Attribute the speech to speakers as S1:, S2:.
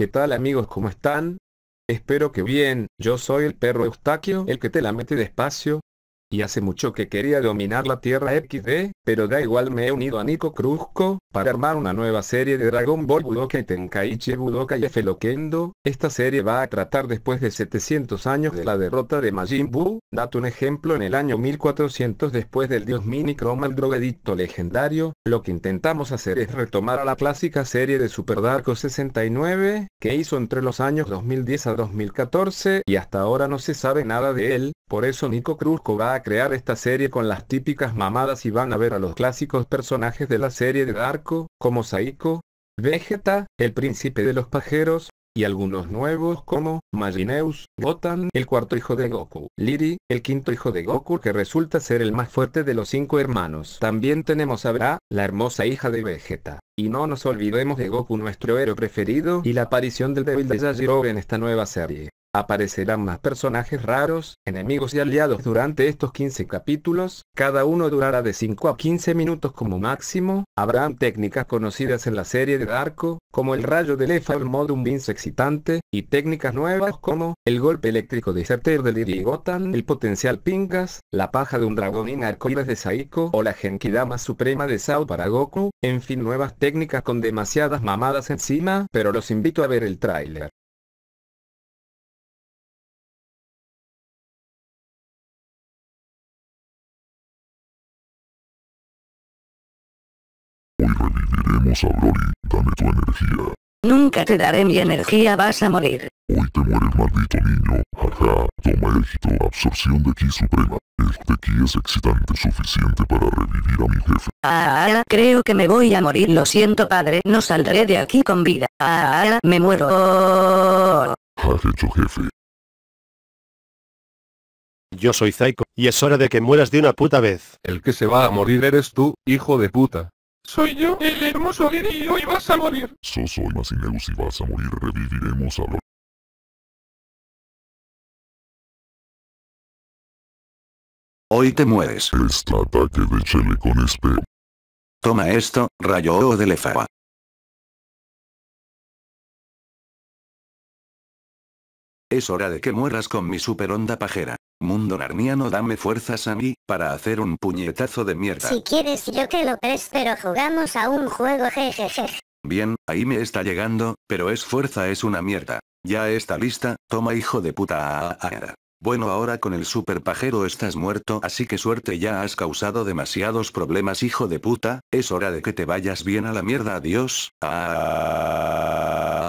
S1: ¿Qué tal amigos? ¿Cómo están? Espero que bien, yo soy el perro Eustaquio, el que te la mete despacio, y hace mucho que quería dominar la Tierra XD, pero da igual me he unido a Nico Cruzco, para armar una nueva serie de Dragon Ball Budokai Tenkaichi Budokai y Loquendo. Esta serie va a tratar después de 700 años de la derrota de Majin Buu, date un ejemplo en el año 1400 después del dios Mini el drogadicto legendario, lo que intentamos hacer es retomar a la clásica serie de Super Darko 69, que hizo entre los años 2010 a 2014 y hasta ahora no se sabe nada de él, por eso Nico Cruzco va a crear esta serie con las típicas mamadas y van a ver a los clásicos personajes de la serie de Darko, como Saiko, Vegeta, el príncipe de los pajeros, y algunos nuevos como Magineus, Gotan, el cuarto hijo de Goku, Liri, el quinto hijo de Goku que resulta ser el más fuerte de los cinco hermanos. También tenemos a Bra, la hermosa hija de Vegeta. Y no nos olvidemos de Goku nuestro héroe preferido y la aparición del débil de Yajiro en esta nueva serie. Aparecerán más personajes raros, enemigos y aliados durante estos 15 capítulos, cada uno durará de 5 a 15 minutos como máximo, habrán técnicas conocidas en la serie de Darko, como el rayo del EFA el un Vince excitante, y técnicas nuevas como, el golpe eléctrico de de del Lirigotan, el potencial Pingas, la paja de un dragón en arcoíris de Saiko o la Genkidama suprema de Sao para Goku, en fin nuevas técnicas con demasiadas mamadas encima, pero los invito
S2: a ver el tráiler. Reviviremos a Broly, dame tu energía. Nunca te daré mi energía, vas a morir. Hoy te mueres maldito niño, jaja, toma éxito,
S3: absorción de ki suprema. Este ki es excitante suficiente para revivir a mi jefe.
S2: Ah, creo que me voy a morir, lo siento padre, no saldré de aquí con vida. Ah, me muero. Ha hecho jefe.
S3: Yo soy Zaiko, y es hora de que mueras de una puta vez. El que se va a morir eres tú, hijo
S2: de puta. Soy yo, el hermoso herido y hoy vas a morir. So soy Masineus y vas a morir. Reviviremos a lo. Hoy te mueres. Este ataque de Chele con espe. Toma esto, rayo o de Lefaba. Es hora de que mueras con mi super onda pajera.
S3: Mundo narniano dame fuerzas a mí, para hacer un puñetazo de mierda.
S2: Si quieres yo que lo
S1: presto pero jugamos a un juego jejeje.
S3: Bien, ahí me está llegando, pero es fuerza es una mierda. Ya está lista, toma hijo de puta. Bueno ahora con el super pajero estás muerto así que suerte ya has causado demasiados problemas hijo de puta, es hora de que te vayas bien a la mierda adiós. Ah.